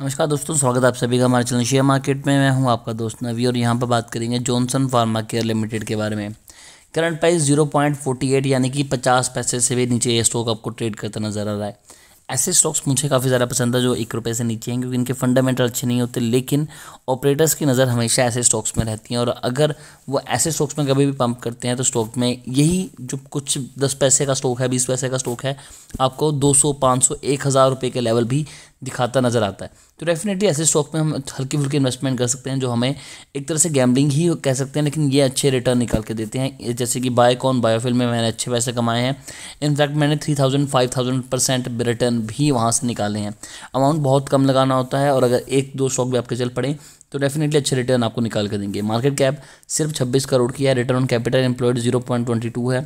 नमस्कार दोस्तों स्वागत आप सभी का हमारे चैनल शेयर मार्केट में मैं हूं आपका दोस्त नवी और यहां पर बात करेंगे जॉनसन फार्मा केयर लिमिटेड के बारे में current price zero point forty eight यानी कि पचास पैसे से भी नीचे ये स्टॉक आपको ट्रेड करता नजर आ रहा है ऐसे स्टॉक्स मुझे काफ़ी ज़्यादा पसंद है जो एक रुपये से नीचे हैं क्योंकि इनके फंडामेंटल अच्छे नहीं होते लेकिन ऑपरेटर्स की नज़र हमेशा ऐसे स्टॉक्स में रहती है और अगर वो ऐसे स्टॉक्स में कभी भी पंप करते हैं तो स्टॉक में यही जो कुछ दस पैसे का स्टॉक है बीस पैसे का स्टॉक है आपको दो सौ पाँच सौ एक हज़ार रुपये के लेवल भी दिखाता नज़र आता है तो डेफिनेटली ऐसे स्टॉक में हम हल्की फुल्की इन्वेस्टमेंट कर सकते हैं जो हमें एक तरह से गैमलिंग ही कह सकते हैं लेकिन ये अच्छे रिटर्न निकाल के देते हैं जैसे कि बायकॉन बायोफिल में मैंने अच्छे पैसे कमाए हैं इनफैक्ट मैंने three thousand five thousand percent return भी वहाँ से निकाले हैं अमाउंट बहुत कम लगाना होता है और अगर एक दो स्टॉक भी आपके चल पड़े तो डेफिनेटली अच्छे रिटर्न आपको निकाल कर देंगे मार्केट कैप सिर्फ 26 करोड़ की है रिटर्न ऑन कैपिटल एम्प्लॉयड 0.22 है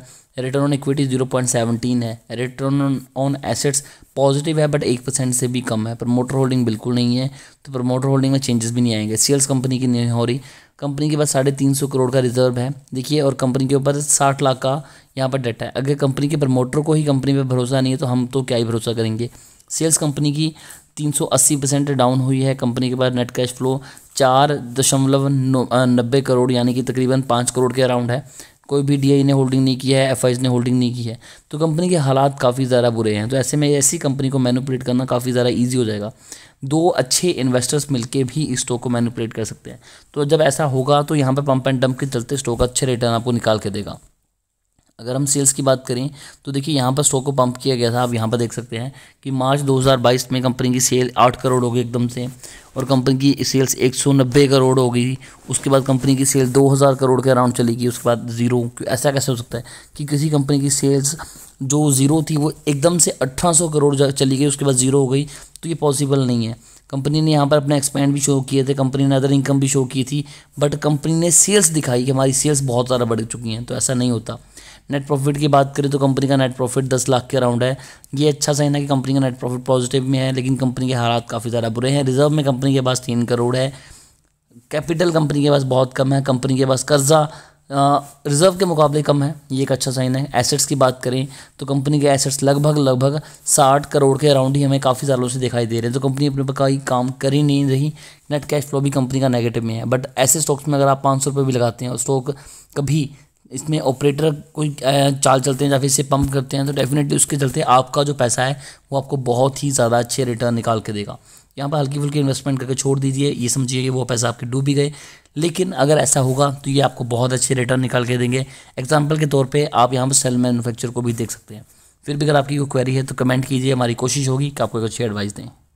रिटर्न ऑन इक्विटी 0.17 है रिटर्न ऑन एसेट्स पॉजिटिव है बट एक परसेंट से भी कम है प्रमोटर होल्डिंग बिल्कुल नहीं है तो प्रमोटर होल्डिंग में चेंजेस भी नहीं आएंगे सेल्स कंपनी की नहीं हो रही कंपनी के पास साढ़े तीन सौ करोड़ का रिजर्व है देखिए और कंपनी के ऊपर साठ लाख का यहाँ पर डेटा है अगर कंपनी के प्रमोटर को ही कंपनी पर भरोसा नहीं है तो हम तो क्या ही भरोसा करेंगे सेल्स कंपनी की 380 परसेंट डाउन हुई है कंपनी के पास नेट कैश फ्लो चार दशमलव नब्बे करोड़ यानी कि तकरीबन पाँच करोड़ के अराउंड है कोई भी डी ने होल्डिंग नहीं किया है एफ ने होल्डिंग नहीं की है तो कंपनी के हालात काफ़ी ज़्यादा बुरे हैं तो ऐसे में ऐसी कंपनी को मैनुपलेट करना काफ़ी ज़्यादा ईजी हो जाएगा दो अच्छे इन्वेस्टर्स मिलके भी इस स्टॉक को मैनुपलेट कर सकते हैं तो जब ऐसा होगा तो यहाँ पर पंप एंड डंप के चलते स्टॉक अच्छे रिटर्न आपको निकाल के देगा अगर हम सेल्स की बात करें तो देखिए यहाँ पर स्टॉक को पंप किया गया था आप यहाँ पर देख सकते हैं कि मार्च 2022 में कंपनी की सेल 8 करोड़ हो गई एकदम से और कंपनी की सेल्स 190 करोड़ हो गई उसके बाद कंपनी की सेल 2000 करोड़ के अराउंड चली गई उसके बाद ज़ीरो ऐसा कैसे हो सकता है कि किसी कंपनी की सेल्स जो ज़ीरो थी वो एकदम से अट्ठारह करोड़ चली गई उसके बाद ज़ीरो हो गई तो ये पॉसिबल नहीं है कंपनी ने यहाँ पर अपने एक्सपेंड भी शो किए थे कंपनी ने अदर इनकम भी शो की थी बट कंपनी ने सेल्स दिखाई कि हमारी सेल्स बहुत ज़्यादा बढ़ चुकी हैं तो ऐसा नहीं होता नेट प्रॉफिट की बात करें तो कंपनी का नेट प्रॉफिट दस लाख के अराउंड है ये अच्छा साइन है कि कंपनी का नेट प्रॉफिट पॉजिटिव में है लेकिन कंपनी के हालात काफ़ी ज़्यादा बुरे हैं रिजर्व में कंपनी के पास तीन करोड़ है कैपिटल कंपनी के पास बहुत कम है कंपनी के पास कर्जा रिजर्व के मुकाबले कम है ये एक अच्छा साइन है एसेट्स की बात करें तो कंपनी के एसेट्स लगभग लगभग साठ करोड़ के अराउंड ही हमें काफ़ी सालों से दिखाई दे रहे हैं तो कंपनी अपने पर काम कर ही नहीं रही नेट कैश फ्लो भी कंपनी का नेगेटिव में है बट ऐसे स्टॉक्स में अगर आप पाँच सौ रुपये भी लगाते हैं और स्टॉक कभी इसमें ऑपरेटर कोई चाल चलते हैं या फिर इसे पंप करते हैं तो डेफिनेटली उसके चलते आपका जो पैसा है वो आपको बहुत ही ज़्यादा अच्छे रिटर्न निकाल के देगा यहाँ पर हल्की फुल्की इन्वेस्टमेंट करके छोड़ दीजिए ये समझिए कि वो पैसा आपके डूब भी गए लेकिन अगर ऐसा होगा तो ये आपको बहुत अच्छे रिटर्न निकाल के देंगे एग्जाम्पल के तौर पर आप यहाँ पर सेल मैनुफैक्चर को भी देख सकते हैं फिर भी अगर आपकी कोई क्वेरी है तो कमेंट कीजिए हमारी कोशिश होगी कि आपको एक अच्छी एडवाइस दें